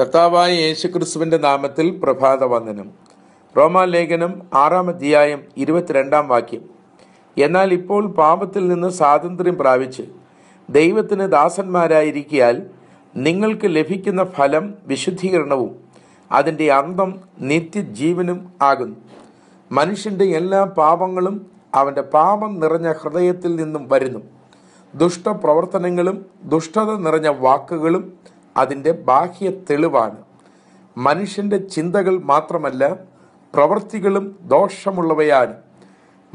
കർത്താവായ യേശുക്രിസ്തുവിന്റെ നാമത്തിൽ പ്രഭാതവന്ദനം റോമാലേഖനം ആറാം അധ്യായം ഇരുപത്തിരണ്ടാം വാക്യം എന്നാൽ ഇപ്പോൾ പാപത്തിൽ നിന്ന് സ്വാതന്ത്ര്യം പ്രാപിച്ച് ദൈവത്തിന് ദാസന്മാരായിരിക്കാൽ നിങ്ങൾക്ക് ലഭിക്കുന്ന ഫലം വിശുദ്ധീകരണവും അതിൻ്റെ അന്തം നിത്യജീവനും ആകുന്നു മനുഷ്യൻ്റെ എല്ലാ പാപങ്ങളും അവൻ്റെ പാപം നിറഞ്ഞ ഹൃദയത്തിൽ നിന്നും വരുന്നു ദുഷ്ടപ്രവർത്തനങ്ങളും ദുഷ്ടത നിറഞ്ഞ വാക്കുകളും അതിൻ്റെ ബാഹ്യ തെളിവാണ് മനുഷ്യൻ്റെ ചിന്തകൾ മാത്രമല്ല പ്രവൃത്തികളും ദോഷമുള്ളവയാണ്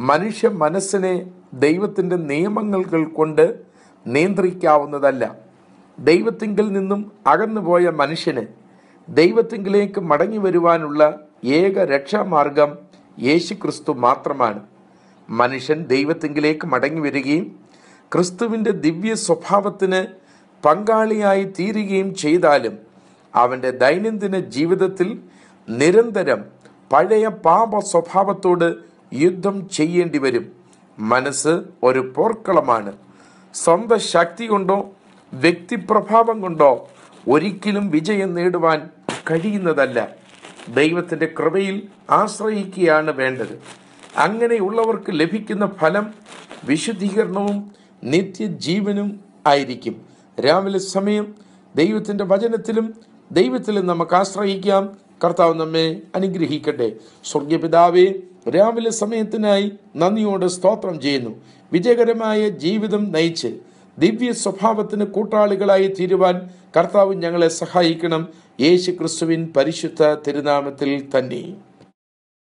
മനുഷ്യ മനസ്സിനെ ദൈവത്തിൻ്റെ നിയമങ്ങൾ കൊണ്ട് നിയന്ത്രിക്കാവുന്നതല്ല ദൈവത്തിങ്കിൽ നിന്നും അകന്നുപോയ മനുഷ്യന് ദൈവത്തിങ്കിലേക്ക് മടങ്ങി വരുവാനുള്ള ഏക രക്ഷാമാർഗം യേശുക്രിസ്തു മാത്രമാണ് മനുഷ്യൻ ദൈവത്തിങ്കിലേക്ക് മടങ്ങി വരികയും ക്രിസ്തുവിൻ്റെ ദിവ്യ സ്വഭാവത്തിന് പങ്കാളിയായി തീരുകയും ചെയ്താലും അവൻ്റെ ദൈനംദിന ജീവിതത്തിൽ നിരന്തരം പഴയ പാപ സ്വഭാവത്തോട് യുദ്ധം ചെയ്യേണ്ടി വരും മനസ്സ് ഒരു പോർക്കളമാണ് സ്വന്തം ശക്തി കൊണ്ടോ വ്യക്തിപ്രഭാവം കൊണ്ടോ ഒരിക്കലും വിജയം നേടുവാൻ കഴിയുന്നതല്ല ദൈവത്തിൻ്റെ കൃപയിൽ ആശ്രയിക്കുകയാണ് വേണ്ടത് അങ്ങനെയുള്ളവർക്ക് ലഭിക്കുന്ന ഫലം വിശുദ്ധീകരണവും നിത്യജീവനും ആയിരിക്കും രാവിലെ സമയം ദൈവത്തിൻ്റെ വചനത്തിലും ദൈവത്തിലും നമുക്ക് ആശ്രയിക്കാം കർത്താവ് നമ്മെ അനുഗ്രഹിക്കട്ടെ സ്വർഗപിതാവെ രാവിലെ സമയത്തിനായി നന്ദിയോടെ സ്തോത്രം ചെയ്യുന്നു വിജയകരമായ ജീവിതം നയിച്ച് ദിവ്യ സ്വഭാവത്തിന് കൂട്ടാളികളായി തീരുവാൻ കർത്താവ് ഞങ്ങളെ സഹായിക്കണം യേശു ക്രിസ്തുവിൻ പരിശുദ്ധ തിരുനാമത്തിൽ തന്നെ